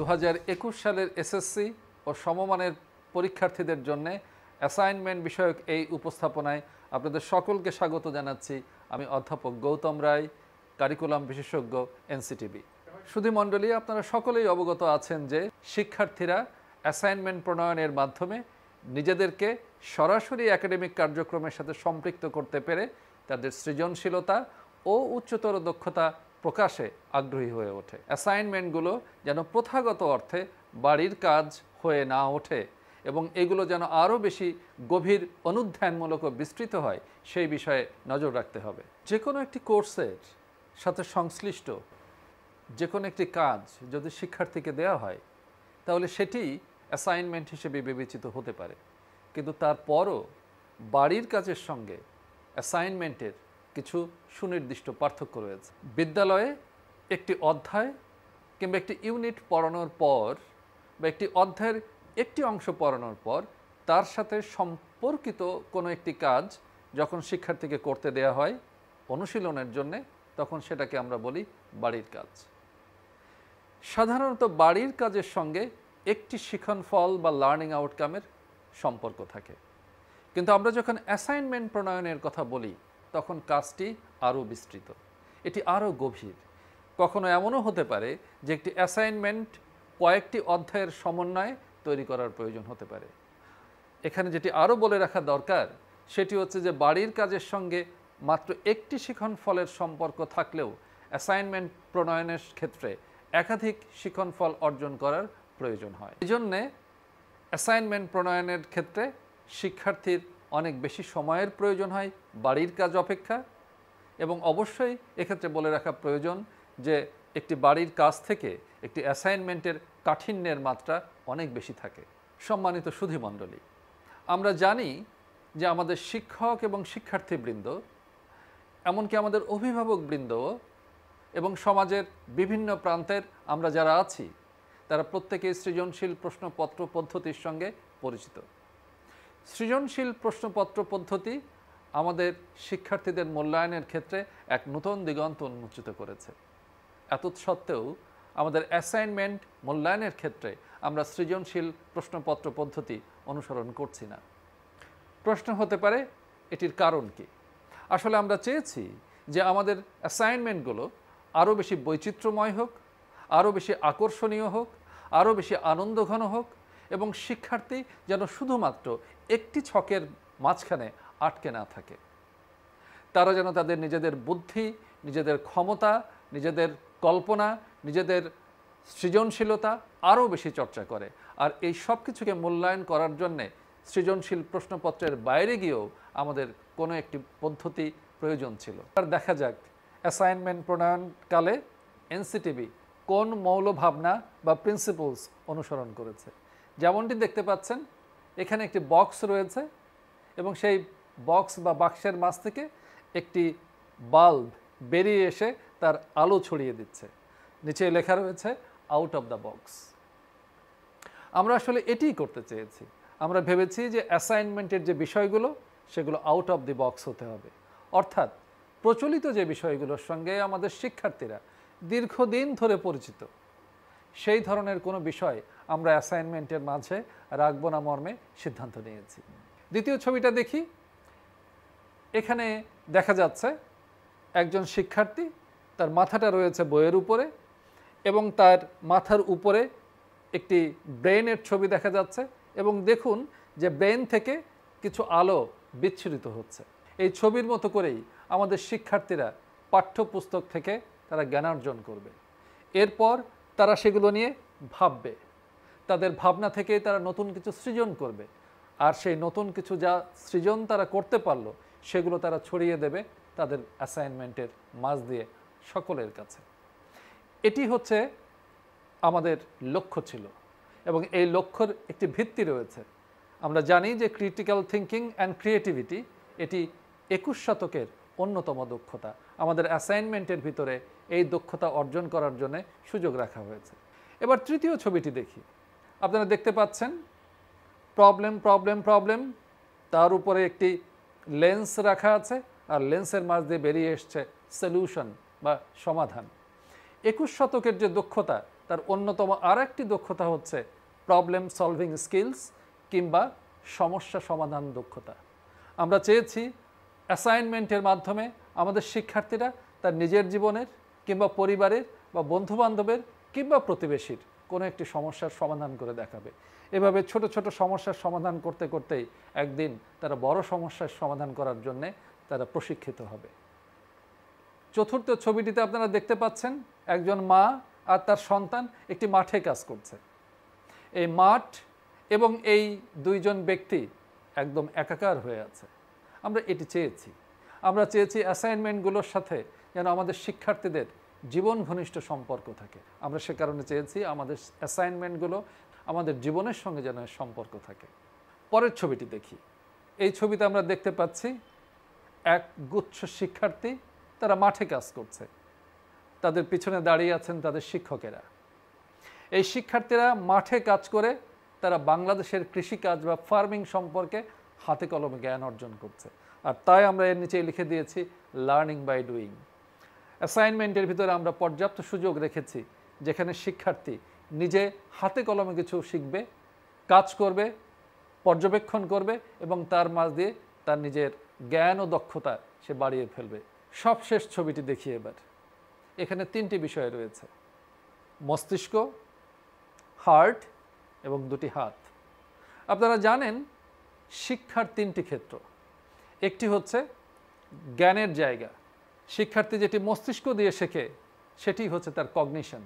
দু সালের এসএসসি ও সমমানের পরীক্ষার্থীদের জন্য অ্যাসাইনমেন্ট বিষয়ক এই উপস্থাপনায় আপনাদের সকলকে স্বাগত জানাচ্ছি আমি অধ্যাপক গৌতম রায় কারিকুলাম বিশেষজ্ঞ এনসিটিভি সুধীমণ্ডলী আপনারা সকলেই অবগত আছেন যে শিক্ষার্থীরা অ্যাসাইনমেন্ট প্রণয়নের মাধ্যমে নিজেদেরকে সরাসরি একাডেমিক কার্যক্রমের সাথে সম্পৃক্ত করতে পেরে তাদের সৃজনশীলতা ও উচ্চতর দক্ষতা প্রকাশে আগ্রহী হয়ে ওঠে অ্যাসাইনমেন্টগুলো যেন প্রথাগত অর্থে বাড়ির কাজ হয়ে না ওঠে এবং এগুলো যেন আরও বেশি গভীর অনুধ্যানমূলক বিস্তৃত হয় সেই বিষয়ে নজর রাখতে হবে যে কোনো একটি কোর্সের সাথে সংশ্লিষ্ট যে কোনো একটি কাজ যদি শিক্ষার্থীকে দেওয়া হয় তাহলে সেটি অ্যাসাইনমেন্ট হিসেবে বিবেচিত হতে পারে কিন্তু তারপরও বাড়ির কাজের সঙ্গে অ্যাসাইনমেন্টের কিছু সুনির্দিষ্ট পার্থক্য রয়েছে বিদ্যালয়ে একটি অধ্যায় কিংবা একটি ইউনিট পড়ানোর পর বা একটি অধ্যায়ের একটি অংশ পড়ানোর পর তার সাথে সম্পর্কিত কোনো একটি কাজ যখন শিক্ষার্থীকে করতে দেয়া হয় অনুশীলনের জন্যে তখন সেটাকে আমরা বলি বাড়ির কাজ সাধারণত বাড়ির কাজের সঙ্গে একটি শিখন ফল বা লার্নিং আউটকামের সম্পর্ক থাকে কিন্তু আমরা যখন অ্যাসাইনমেন্ট প্রণয়নের কথা বলি তখন কাজটি আরও বিস্তৃত এটি আরও গভীর কখনো এমনও হতে পারে যে একটি অ্যাসাইনমেন্ট কয়েকটি অধ্যায়ের সমন্বয়ে তৈরি করার প্রয়োজন হতে পারে এখানে যেটি আরও বলে রাখা দরকার সেটি হচ্ছে যে বাড়ির কাজের সঙ্গে মাত্র একটি শিখন ফলের সম্পর্ক থাকলেও অ্যাসাইনমেন্ট প্রণয়নের ক্ষেত্রে একাধিক শিখন ফল অর্জন করার প্রয়োজন হয় এই জন্যে অ্যাসাইনমেন্ট প্রণয়নের ক্ষেত্রে শিক্ষার্থীর অনেক বেশি সময়ের প্রয়োজন হয় বাড়ির কাজ অপেক্ষা এবং অবশ্যই এক্ষেত্রে বলে রাখা প্রয়োজন যে একটি বাড়ির কাজ থেকে একটি অ্যাসাইনমেন্টের কাঠিন্যের মাত্রা অনেক বেশি থাকে সম্মানিত সুধিমণ্ডলী আমরা জানি যে আমাদের শিক্ষক এবং শিক্ষার্থীবৃন্দ এমনকি আমাদের অভিভাবকবৃন্দ এবং সমাজের বিভিন্ন প্রান্তের আমরা যারা আছি তারা প্রত্যেকে সৃজনশীল প্রশ্নপত্র পদ্ধতির সঙ্গে পরিচিত সৃজনশীল প্রশ্নপত্র পদ্ধতি আমাদের শিক্ষার্থীদের মূল্যায়নের ক্ষেত্রে এক নতুন দিগন্ত উন্মোচিত করেছে এত সত্ত্বেও আমাদের অ্যাসাইনমেন্ট মূল্যায়নের ক্ষেত্রে আমরা সৃজনশীল প্রশ্নপত্র পদ্ধতি অনুসরণ করছি না প্রশ্ন হতে পারে এটির কারণ কি আসলে আমরা চেয়েছি যে আমাদের অ্যাসাইনমেন্টগুলো আরও বেশি বৈচিত্র্যময় হোক আরও বেশি আকর্ষণীয় হোক আরও বেশি আনন্দঘন হোক এবং শিক্ষার্থী যেন শুধুমাত্র একটি ছকের মাঝখানে আটকে না থাকে তারা যেন তাদের নিজেদের বুদ্ধি নিজেদের ক্ষমতা নিজেদের কল্পনা নিজেদের সৃজনশীলতা আরও বেশি চর্চা করে আর এই সব কিছুকে মূল্যায়ন করার জন্যে সৃজনশীল প্রশ্নপত্রের বাইরে গিয়েও আমাদের কোনো একটি পদ্ধতি প্রয়োজন ছিল আর দেখা যাক অ্যাসাইনমেন্ট প্রণয়নকালে এনসিটিভি কোন মৌলভাবনা বা প্রিন্সিপলস অনুসরণ করেছে যেমনটি দেখতে পাচ্ছেন এখানে একটি বক্স রয়েছে এবং সেই বক্স বা বাক্সের মাছ থেকে একটি বাল্ব বেরিয়ে এসে তার আলো ছড়িয়ে দিচ্ছে নিচে লেখা রয়েছে আউট অফ দ্য বক্স আমরা আসলে এটিই করতে চেয়েছি আমরা ভেবেছি যে অ্যাসাইনমেন্টের যে বিষয়গুলো সেগুলো আউট অফ দি বক্স হতে হবে অর্থাৎ প্রচলিত যে বিষয়গুলোর সঙ্গে আমাদের শিক্ষার্থীরা দীর্ঘদিন ধরে পরিচিত সেই ধরনের কোনো বিষয় আমরা অ্যাসাইনমেন্টের মাঝে রাখবো না মর্মে সিদ্ধান্ত নিয়েছি দ্বিতীয় ছবিটা দেখি এখানে দেখা যাচ্ছে একজন শিক্ষার্থী তার মাথাটা রয়েছে বইয়ের উপরে এবং তার মাথার উপরে একটি ব্রেনের ছবি দেখা যাচ্ছে এবং দেখুন যে ব্রেন থেকে কিছু আলো বিচ্ছুরিত হচ্ছে এই ছবির মতো করেই আমাদের শিক্ষার্থীরা পাঠ্যপুস্তক থেকে তারা জ্ঞানার্জন করবে এরপর তারা সেগুলো নিয়ে ভাববে তাদের ভাবনা থেকে তারা নতুন কিছু সৃজন করবে আর সেই নতুন কিছু যা সৃজন তারা করতে পারলো সেগুলো তারা ছড়িয়ে দেবে তাদের অ্যাসাইনমেন্টের মাঝ দিয়ে সকলের কাছে এটি হচ্ছে আমাদের লক্ষ্য ছিল এবং এই লক্ষ্যর একটি ভিত্তি রয়েছে আমরা জানি যে ক্রিটিক্যাল থিঙ্কিং অ্যান্ড ক্রিয়েটিভিটি এটি একুশ শতকের অন্যতম দক্ষতা আমাদের অ্যাসাইনমেন্টের ভিতরে এই দক্ষতা অর্জন করার জন্য সুযোগ রাখা হয়েছে এবার তৃতীয় ছবিটি দেখি আপনারা দেখতে পাচ্ছেন প্রবলেম প্রবলেম প্রবলেম তার উপরে একটি লেন্স রাখা আছে আর লেন্সের মাঝ দিয়ে বেরিয়ে এসছে সলিউশন বা সমাধান একুশ শতকের যে দক্ষতা তার অন্যতম আর একটি দক্ষতা হচ্ছে প্রবলেম সলভিং স্কিলস কিংবা সমস্যা সমাধান দক্ষতা আমরা চেয়েছি অ্যাসাইনমেন্টের মাধ্যমে আমাদের শিক্ষার্থীরা তার নিজের জীবনের কিংবা পরিবারের বা বন্ধুবান্ধবের কিংবা প্রতিবেশীর কোনো একটি সমস্যার সমাধান করে দেখাবে এভাবে ছোট ছোট সমস্যার সমাধান করতে করতেই একদিন তারা বড় সমস্যার সমাধান করার জন্যে তারা প্রশিক্ষিত হবে চতুর্থ ছবিটিতে আপনারা দেখতে পাচ্ছেন একজন মা আর তার সন্তান একটি মাঠে কাজ করছে এই মাঠ এবং এই দুইজন ব্যক্তি একদম একাকার হয়ে আছে আমরা এটি চেয়েছি আমরা চেয়েছি অ্যাসাইনমেন্টগুলোর সাথে যেন আমাদের শিক্ষার্থীদের জীবন ঘনিষ্ঠ সম্পর্ক থাকে আমরা সে কারণে চেয়েছি আমাদের অ্যাসাইনমেন্টগুলো আমাদের জীবনের সঙ্গে যেন সম্পর্ক থাকে পরের ছবিটি দেখি এই ছবিতে আমরা দেখতে পাচ্ছি এক গুচ্ছ শিক্ষার্থী তারা মাঠে কাজ করছে তাদের পিছনে দাঁড়িয়ে আছেন তাদের শিক্ষকেরা এই শিক্ষার্থীরা মাঠে কাজ করে তারা বাংলাদেশের কৃষিকাজ বা ফার্মিং সম্পর্কে হাতে কলমে জ্ঞান অর্জন করছে আর তাই আমরা এর নিচে লিখে দিয়েছি লার্নিং বাই ডুইং অ্যাসাইনমেন্টের ভিতরে আমরা পর্যাপ্ত সুযোগ রেখেছি যেখানে শিক্ষার্থী নিজে হাতে কলমে কিছু শিখবে কাজ করবে পর্যবেক্ষণ করবে এবং তার মাঝ দিয়ে তার নিজের জ্ঞান ও দক্ষতা সে বাড়িয়ে ফেলবে সবশেষ ছবিটি দেখি এবার এখানে তিনটি বিষয় রয়েছে মস্তিষ্ক হার্ট এবং দুটি হাত আপনারা জানেন শিক্ষার তিনটি ক্ষেত্র একটি হচ্ছে জ্ঞানের জায়গা শিক্ষার্থী যেটি মস্তিষ্ক দিয়ে শেখে সেটি হচ্ছে তার কগনিশন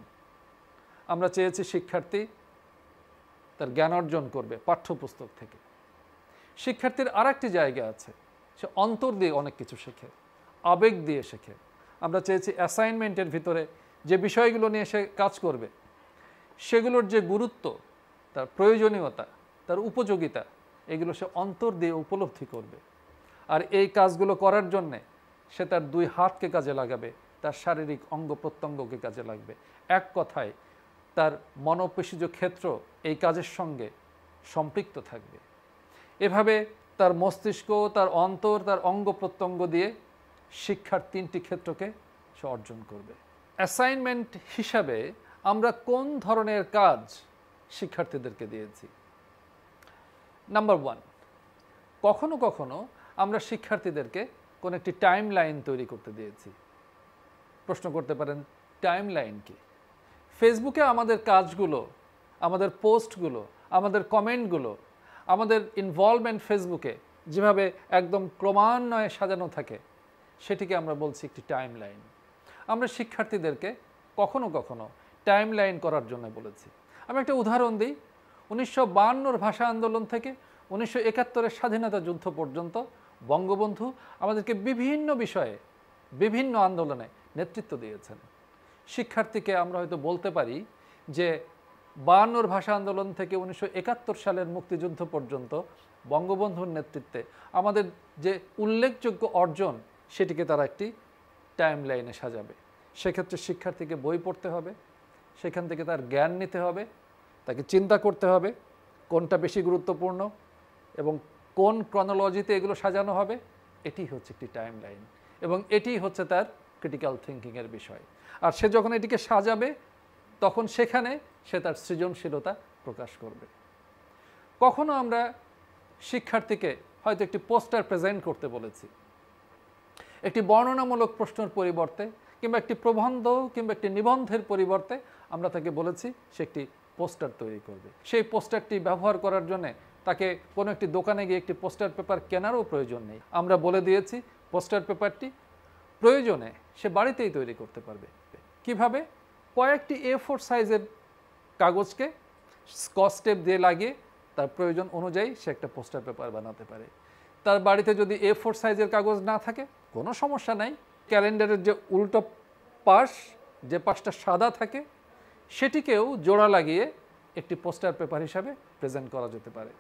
আমরা চেয়েছি শিক্ষার্থী তার জ্ঞান অর্জন করবে পাঠ্যপুস্তক থেকে শিক্ষার্থীর আর একটি জায়গা আছে সে অন্তর দিয়ে অনেক কিছু শেখে আবেগ দিয়ে শেখে আমরা চেয়েছি অ্যাসাইনমেন্টের ভিতরে যে বিষয়গুলো নিয়ে সে কাজ করবে সেগুলোর যে গুরুত্ব তার প্রয়োজনীয়তা তার উপযোগিতা এগুলো সে অন্তর দিয়ে উপলব্ধি করবে আর এই কাজগুলো করার জন্যে সে তার দুই হাতকে কাজে লাগাবে তার শারীরিক অঙ্গ প্রত্যঙ্গকে কাজে লাগবে এক কথায় তার মনোপেশিজ ক্ষেত্র এই কাজের সঙ্গে সম্পৃক্ত থাকবে এভাবে তার মস্তিষ্ক তার অন্তর তার অঙ্গ প্রত্যঙ্গ দিয়ে শিক্ষার তিনটি ক্ষেত্রকে সে অর্জন করবে অ্যাসাইনমেন্ট হিসাবে আমরা কোন ধরনের কাজ শিক্ষার্থীদেরকে দিয়েছি নাম্বার ওয়ান কখনো কখনো আমরা শিক্ষার্থীদেরকে কোন একটি টাইম লাইন তৈরি করতে দিয়েছি প্রশ্ন করতে পারেন টাইম লাইন কি ফেসবুকে আমাদের কাজগুলো আমাদের পোস্টগুলো আমাদের কমেন্টগুলো আমাদের ইনভলভমেন্ট ফেসবুকে যেভাবে একদম ক্রমান্বয়ে সাজানো থাকে সেটিকে আমরা বলছি একটি টাইম লাইন আমরা শিক্ষার্থীদেরকে কখনো কখনো টাইম লাইন করার জন্য বলেছি আমি একটা উদাহরণ দিই উনিশশো ভাষা আন্দোলন থেকে উনিশশো একাত্তরের স্বাধীনতা যুদ্ধ পর্যন্ত বঙ্গবন্ধু আমাদেরকে বিভিন্ন বিষয়ে বিভিন্ন আন্দোলনে নেতৃত্ব দিয়েছেন শিক্ষার্থীকে আমরা হয়তো বলতে পারি যে বায়ান্নর ভাষা আন্দোলন থেকে উনিশশো সালের মুক্তিযুদ্ধ পর্যন্ত বঙ্গবন্ধুর নেতৃত্বে আমাদের যে উল্লেখযোগ্য অর্জন সেটিকে তারা একটি টাইম লাইনে সাজাবে সেক্ষেত্রে শিক্ষার্থীকে বই পড়তে হবে সেখান থেকে তার জ্ঞান নিতে হবে তাকে চিন্তা করতে হবে কোনটা বেশি গুরুত্বপূর্ণ এবং কোন ক্রনোলজিতে এগুলো সাজানো হবে এটি হচ্ছে একটি টাইম লাইন এবং এটি হচ্ছে তার ক্রিটিক্যাল থিঙ্কিংয়ের বিষয় আর সে যখন এটিকে সাজাবে তখন সেখানে সে তার সৃজনশীলতা প্রকাশ করবে কখনো আমরা শিক্ষার্থীকে হয়তো একটি পোস্টার প্রেজেন্ট করতে বলেছি একটি বর্ণনামূলক প্রশ্নের পরিবর্তে কিংবা একটি প্রবন্ধ কিংবা একটি নিবন্ধের পরিবর্তে আমরা তাকে বলেছি সে একটি পোস্টার তৈরি করবে সেই পোস্টারটি ব্যবহার করার জন্য তাকে কোনো একটি দোকানে গিয়ে একটি পোস্টার পেপার কেনারও প্রয়োজন নেই আমরা বলে দিয়েছি পোস্টার পেপারটি প্রয়োজনে সে বাড়িতেই তৈরি করতে পারবে কিভাবে কয়েকটি এ ফোর সাইজের কাগজকে স্টেপ দিয়ে লাগিয়ে তার প্রয়োজন অনুযায়ী সে একটা পোস্টার পেপার বানাতে পারে তার বাড়িতে যদি এ ফোর সাইজের কাগজ না থাকে কোনো সমস্যা নাই ক্যালেন্ডারের যে উল্টো পাশ যে পাশটা সাদা থাকে সেটিকেও জোড়া লাগিয়ে একটি পোস্টার পেপার হিসাবে প্রেজেন্ট করা যেতে পারে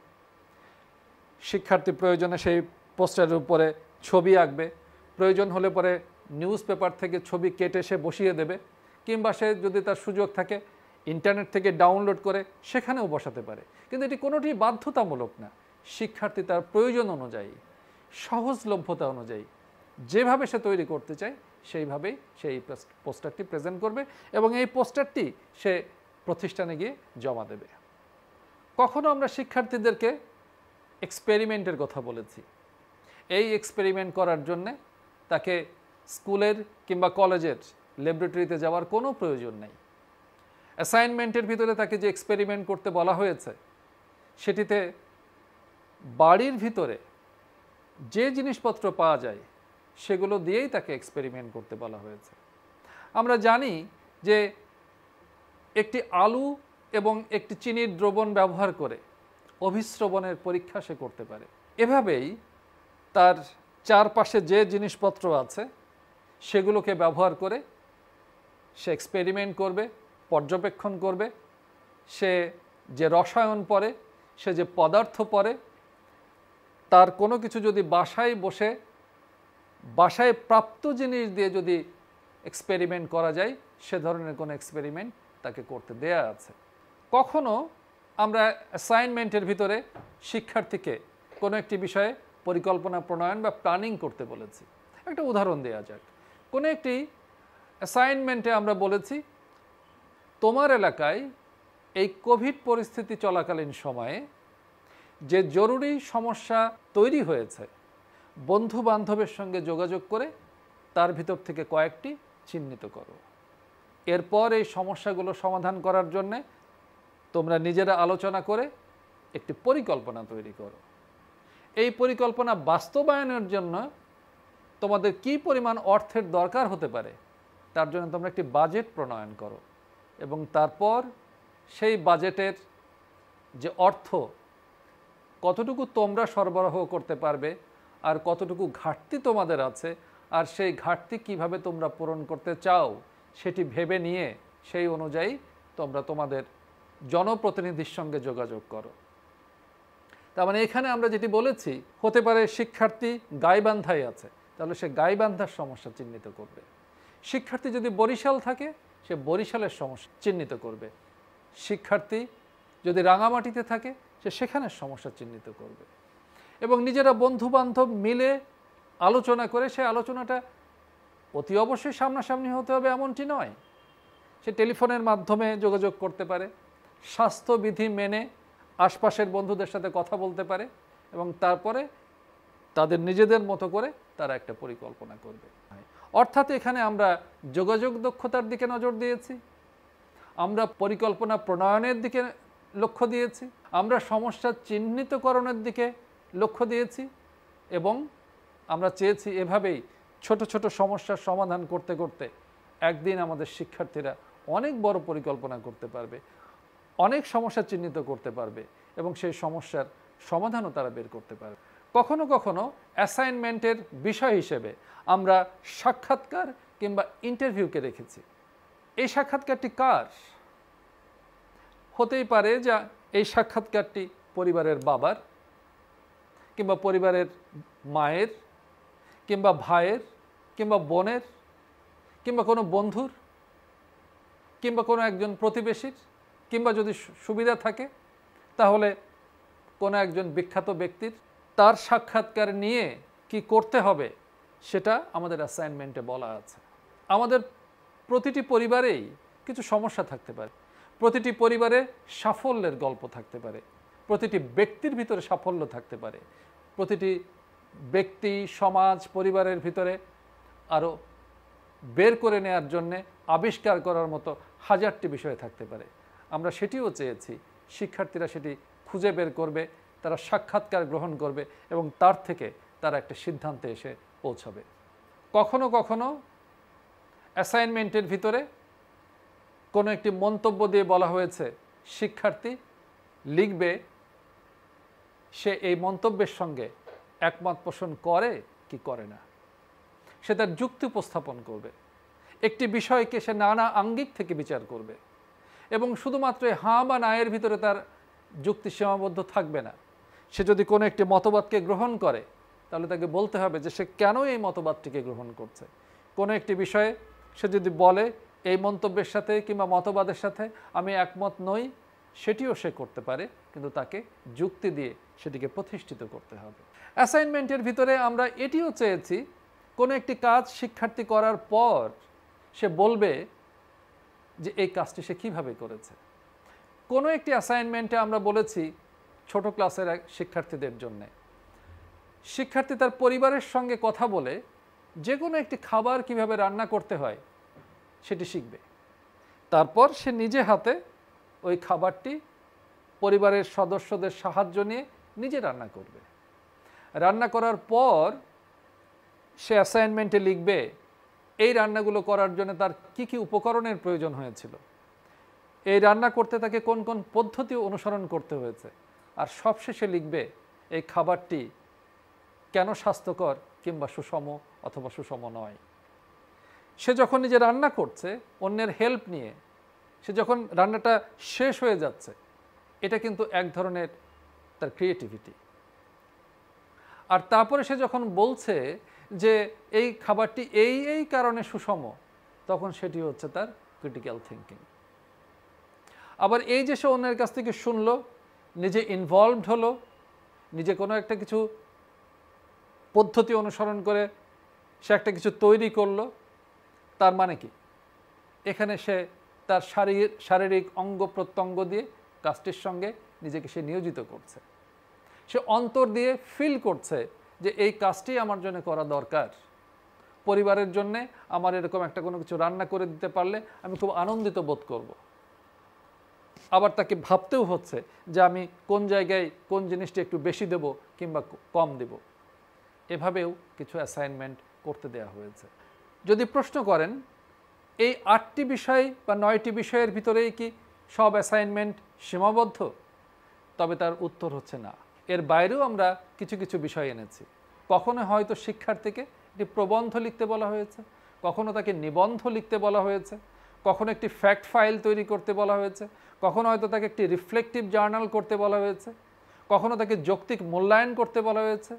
শিক্ষার্থী প্রয়োজনে সেই পোস্টারের উপরে ছবি আঁকবে প্রয়োজন হলে পরে নিউজ পেপার থেকে ছবি কেটে সে বসিয়ে দেবে কিংবা সে যদি তার সুযোগ থাকে ইন্টারনেট থেকে ডাউনলোড করে সেখানেও বসাতে পারে কিন্তু এটি কোনোটি বাধ্যতামূলক না শিক্ষার্থী তার প্রয়োজন অনুযায়ী সহজলভ্যতা অনুযায়ী যেভাবে সে তৈরি করতে চায় সেইভাবেই সে এই পোস্টারটি প্রেজেন্ট করবে এবং এই পোস্টারটি সে প্রতিষ্ঠানে গিয়ে জমা দেবে কখনো আমরা শিক্ষার্থীদেরকে এক্সপেরিমেন্টের কথা বলেছি এই এক্সপেরিমেন্ট করার জন্যে তাকে স্কুলের কিংবা কলেজের ল্যাবরেটরিতে যাওয়ার কোনো প্রয়োজন নেই অ্যাসাইনমেন্টের ভিতরে তাকে যে এক্সপেরিমেন্ট করতে বলা হয়েছে সেটিতে বাড়ির ভিতরে যে জিনিসপত্র পাওয়া যায় সেগুলো দিয়েই তাকে এক্সপেরিমেন্ট করতে বলা হয়েছে আমরা জানি যে একটি আলু এবং একটি চিনির দ্রবণ ব্যবহার করে অভিশ্রবণের পরীক্ষা সে করতে পারে এভাবেই তার চারপাশে যে জিনিসপত্র আছে সেগুলোকে ব্যবহার করে সে এক্সপেরিমেন্ট করবে পর্যবেক্ষণ করবে সে যে রসায়ন পড়ে সে যে পদার্থ পড়ে তার কোনো কিছু যদি বাসায় বসে বাসায় প্রাপ্ত জিনিস দিয়ে যদি এক্সপেরিমেন্ট করা যায় সে ধরনের কোনো এক্সপেরিমেন্ট তাকে করতে দেয়া আছে কখনো আমরা অ্যাসাইনমেন্টের ভিতরে শিক্ষার্থীকে কোনো একটি বিষয়ে পরিকল্পনা প্রণয়ন বা প্ল্যানিং করতে বলেছি একটা উদাহরণ দেওয়া যাক কোনো একটি অ্যাসাইনমেন্টে আমরা বলেছি তোমার এলাকায় এই কোভিড পরিস্থিতি চলাকালীন সময়ে যে জরুরি সমস্যা তৈরি হয়েছে বন্ধু বান্ধবের সঙ্গে যোগাযোগ করে তার ভিতর থেকে কয়েকটি চিহ্নিত করো এরপর এই সমস্যাগুলো সমাধান করার জন্যে তোমরা নিজেরা আলোচনা করে একটি পরিকল্পনা তৈরি করো এই পরিকল্পনা বাস্তবায়নের জন্য তোমাদের কি পরিমাণ অর্থের দরকার হতে পারে তার জন্য তোমরা একটি বাজেট প্রণয়ন করো এবং তারপর সেই বাজেটের যে অর্থ কতটুকু তোমরা সরবরাহ করতে পারবে আর কতটুকু ঘাটতি তোমাদের আছে আর সেই ঘাটতি কিভাবে তোমরা পূরণ করতে চাও সেটি ভেবে নিয়ে সেই অনুযায়ী তোমরা তোমাদের জনপ্রতিনিধির সঙ্গে যোগাযোগ করো তার মানে এখানে আমরা যেটি বলেছি হতে পারে শিক্ষার্থী গাইবান্ধায় আছে তাহলে সে গাইবান্ধার সমস্যা চিহ্নিত করবে শিক্ষার্থী যদি বরিশাল থাকে সে বরিশালের সমস্যা চিহ্নিত করবে শিক্ষার্থী যদি রাঙামাটিতে থাকে সে সেখানের সমস্যা চিহ্নিত করবে এবং নিজেরা বন্ধুবান্ধব মিলে আলোচনা করে সে আলোচনাটা অতি অবশ্যই সামনাসামনি হতে হবে এমনটি নয় সে টেলিফোনের মাধ্যমে যোগাযোগ করতে পারে স্বাস্থ্যবিধি মেনে আশপাশের বন্ধুদের সাথে কথা বলতে পারে এবং তারপরে তাদের নিজেদের মতো করে তারা একটা পরিকল্পনা করবে অর্থাৎ এখানে আমরা যোগাযোগ দক্ষতার দিকে নজর দিয়েছি আমরা পরিকল্পনা প্রণয়নের দিকে লক্ষ্য দিয়েছি আমরা সমস্যা চিহ্নিতকরণের দিকে লক্ষ্য দিয়েছি এবং আমরা চেয়েছি এভাবেই ছোট ছোট সমস্যার সমাধান করতে করতে একদিন আমাদের শিক্ষার্থীরা অনেক বড় পরিকল্পনা করতে পারবে অনেক সমস্যা চিহ্নিত করতে পারবে এবং সেই সমস্যার সমাধানও তারা বের করতে পারবে কখনো কখনো অ্যাসাইনমেন্টের বিষয় হিসেবে আমরা সাক্ষাৎকার কিংবা ইন্টারভিউকে রেখেছি এই সাক্ষাৎকারটি কার হতেই পারে যা এই সাক্ষাৎকারটি পরিবারের বাবার কিংবা পরিবারের মায়ের কিংবা ভাইয়ের কিংবা বোনের কিংবা কোনো বন্ধুর কিংবা কোনো একজন প্রতিবেশীর কিংবা যদি সুবিধা থাকে তাহলে কোনো একজন বিখ্যাত ব্যক্তির তার সাক্ষাৎকার নিয়ে কি করতে হবে সেটা আমাদের অ্যাসাইনমেন্টে বলা আছে আমাদের প্রতিটি পরিবারেই কিছু সমস্যা থাকতে পারে প্রতিটি পরিবারে সাফল্যের গল্প থাকতে পারে প্রতিটি ব্যক্তির ভিতরে সাফল্য থাকতে পারে প্রতিটি ব্যক্তি সমাজ পরিবারের ভিতরে আরও বের করে নেয়ার জন্যে আবিষ্কার করার মতো হাজারটি বিষয় থাকতে পারে আমরা সেটিও চেয়েছি শিক্ষার্থীরা সেটি খুঁজে বের করবে তারা সাক্ষাৎকার গ্রহণ করবে এবং তার থেকে তারা একটা সিদ্ধান্তে এসে পৌঁছাবে কখনো কখনো অ্যাসাইনমেন্টের ভিতরে কোনো একটি মন্তব্য দিয়ে বলা হয়েছে শিক্ষার্থী লিখবে সে এই মন্তব্যের সঙ্গে একমত পোষণ করে কি করে না সে তার যুক্তি উপস্থাপন করবে একটি বিষয়কে সে নানা আঙ্গিক থেকে বিচার করবে এবং শুধুমাত্র হাঁ বা নায়ের ভিতরে তার যুক্তি সীমাবদ্ধ থাকবে না সে যদি কোনো একটি মতবাদকে গ্রহণ করে তাহলে তাকে বলতে হবে যে সে কেন এই মতবাদটিকে গ্রহণ করছে কোনো একটি বিষয়ে সে যদি বলে এই মন্তব্যের সাথে কিংবা মতবাদের সাথে আমি একমত নই সেটিও সে করতে পারে কিন্তু তাকে যুক্তি দিয়ে সেটিকে প্রতিষ্ঠিত করতে হবে অ্যাসাইনমেন্টের ভিতরে আমরা এটিও চেয়েছি কোনো একটি কাজ শিক্ষার্থী করার পর সে বলবে যে এই কাজটি সে কীভাবে করেছে কোনো একটি অ্যাসাইনমেন্টে আমরা বলেছি ছোট ক্লাসের শিক্ষার্থীদের জন্যে শিক্ষার্থী তার পরিবারের সঙ্গে কথা বলে যে কোনো একটি খাবার কিভাবে রান্না করতে হয় সেটি শিখবে তারপর সে নিজে হাতে ওই খাবারটি পরিবারের সদস্যদের সাহায্য নিয়ে নিজে রান্না করবে রান্না করার পর সে অ্যাসাইনমেন্টে লিখবে এই রান্নাগুলো করার জন্য তার কি কি উপকরণের প্রয়োজন হয়েছিল এই রান্না করতে তাকে কোন কোন পদ্ধতি অনুসরণ করতে হয়েছে আর সবশেষে লিখবে এই খাবারটি কেন স্বাস্থ্যকর কিংবা সুষম অথবা সুষম নয় সে যখন নিজে রান্না করছে অন্যের হেল্প নিয়ে সে যখন রান্নাটা শেষ হয়ে যাচ্ছে এটা কিন্তু এক ধরনের তার ক্রিয়েটিভিটি আর তারপরে সে যখন বলছে যে এই খাবারটি এই এই কারণে সুষম তখন সেটি হচ্ছে তার ক্রিটিক্যাল থিঙ্কিং আবার এই যে সে অন্যের কাছ থেকে শুনল নিজে ইনভলভড হলো নিজে কোনো একটা কিছু পদ্ধতি অনুসরণ করে সে একটা কিছু তৈরি করলো তার মানে কি এখানে সে তার শারীর শারীরিক অঙ্গ প্রত্যঙ্গ দিয়ে কাজটির সঙ্গে নিজেকে সে নিয়োজিত করছে সে অন্তর দিয়ে ফিল করছে যে এই কাজটি আমার জন্য করা দরকার পরিবারের জন্যে আমার এরকম একটা কোনো কিছু রান্না করে দিতে পারলে আমি খুব আনন্দিত বোধ করব। আবার তাকে ভাবতেও হচ্ছে যে আমি কোন জায়গায় কোন জিনিসটি একটু বেশি দেব কিংবা কম দেব এভাবেও কিছু অ্যাসাইনমেন্ট করতে দেয়া হয়েছে যদি প্রশ্ন করেন এই আটটি বিষয় বা নয়টি বিষয়ের ভিতরেই কি সব অ্যাসাইনমেন্ট সীমাবদ্ধ তবে তার উত্তর হচ্ছে না এর বাইরেও আমরা কিছু কিছু বিষয় এনেছি কখনো হয়তো শিক্ষার্থীকে একটি প্রবন্ধ লিখতে বলা হয়েছে কখনো তাকে নিবন্ধ লিখতে বলা হয়েছে কখনো একটি ফ্যাক্ট ফাইল তৈরি করতে বলা হয়েছে কখনো হয়তো তাকে একটি রিফ্লেকটিভ জার্নাল করতে বলা হয়েছে কখনো তাকে যৌক্তিক মূল্যায়ন করতে বলা হয়েছে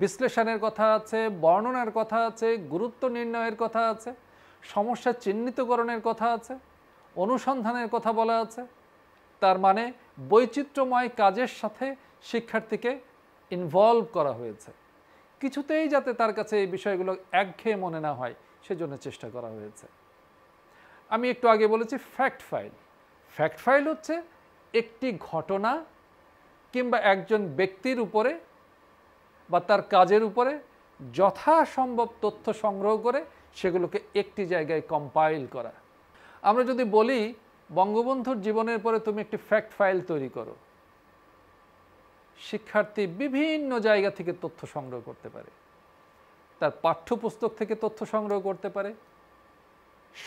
বিশ্লেষণের কথা আছে বর্ণনার কথা আছে গুরুত্ব নির্ণয়ের কথা আছে সমস্যা চিহ্নিতকরণের কথা আছে অনুসন্ধানের কথা বলা আছে তার মানে বৈচিত্র্যময় কাজের সাথে শিক্ষার্থীকে ইনভলভ করা হয়েছে কিছুতেই যাতে তার কাছে এই বিষয়গুলো একঘেয়ে মনে না হয় সেজন্য চেষ্টা করা হয়েছে আমি একটু আগে বলেছি ফ্যাক্ট ফাইল ফ্যাক্ট ফাইল হচ্ছে একটি ঘটনা কিংবা একজন ব্যক্তির উপরে বা তার কাজের উপরে যথাসম্ভব তথ্য সংগ্রহ করে সেগুলোকে একটি জায়গায় কম্পাইল করা আমরা যদি বলি বঙ্গবন্ধুর জীবনের পরে তুমি একটি ফ্যাক্ট ফাইল তৈরি করো শিক্ষার্থী বিভিন্ন জায়গা থেকে তথ্য সংগ্রহ করতে পারে তার পাঠ্যপুস্তক থেকে তথ্য সংগ্রহ করতে পারে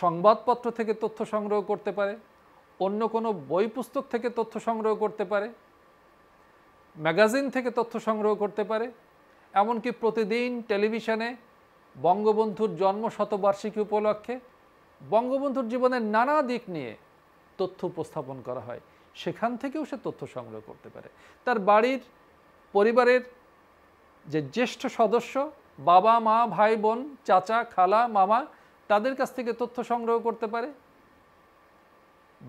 সংবাদপত্র থেকে তথ্য সংগ্রহ করতে পারে অন্য কোনো বই পুস্তক থেকে তথ্য সংগ্রহ করতে পারে ম্যাগাজিন থেকে তথ্য সংগ্রহ করতে পারে এমনকি প্রতিদিন টেলিভিশনে বঙ্গবন্ধুর জন্ম শতবার্ষিকী উপলক্ষে বঙ্গবন্ধুর জীবনের নানা দিক নিয়ে তথ্য উপস্থাপন করা হয় সেখান থেকেও সে তথ্য সংগ্রহ করতে পারে তার বাড়ির পরিবারের যে জ্যেষ্ঠ সদস্য বাবা মা ভাই বোন চাচা খালা মামা তাদের কাছ থেকে তথ্য সংগ্রহ করতে পারে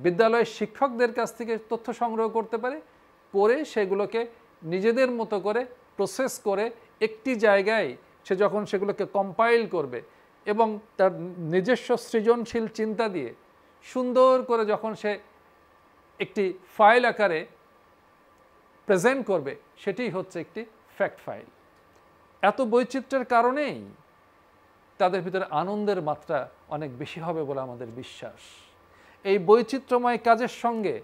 বিদ্যালয়ের শিক্ষকদের কাছ থেকে তথ্য সংগ্রহ করতে পারে করে সেগুলোকে নিজেদের মতো করে প্রসেস করে একটি জায়গায় সে যখন সেগুলোকে কম্পাইল করবে এবং তার নিজস্ব সৃজনশীল চিন্তা দিয়ে সুন্দর করে যখন সে একটি ফাইল আকারে প্রেজেন্ট করবে সেটি হচ্ছে একটি ফ্যাক্ট ফাইল এত বৈচিত্র্যের কারণেই তাদের ভিতরে আনন্দের মাত্রা অনেক বেশি হবে বলে আমাদের বিশ্বাস এই বৈচিত্র্যময় কাজের সঙ্গে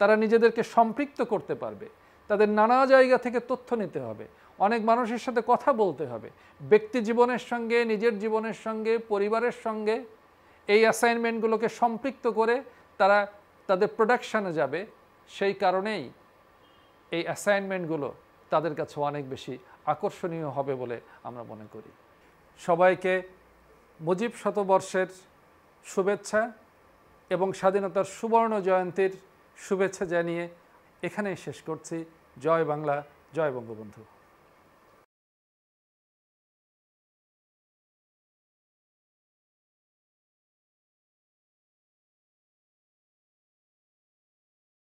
তারা নিজেদেরকে সম্পৃক্ত করতে পারবে তাদের নানা জায়গা থেকে তথ্য নিতে হবে অনেক মানুষের সাথে কথা বলতে হবে ব্যক্তি জীবনের সঙ্গে নিজের জীবনের সঙ্গে পরিবারের সঙ্গে এই অ্যাসাইনমেন্টগুলোকে সম্পৃক্ত করে তারা তাদের প্রোডাকশানে যাবে সেই কারণেই এই অ্যাসাইনমেন্টগুলো তাদের কাছে অনেক বেশি আকর্ষণীয় হবে বলে আমরা মনে করি সবাইকে মুজিব শতবর্ষের শুভেচ্ছা এবং স্বাধীনতার সুবর্ণ জয়ন্তীর শুভেচ্ছা জানিয়ে এখানেই শেষ করছি জয় বাংলা জয় বঙ্গবন্ধু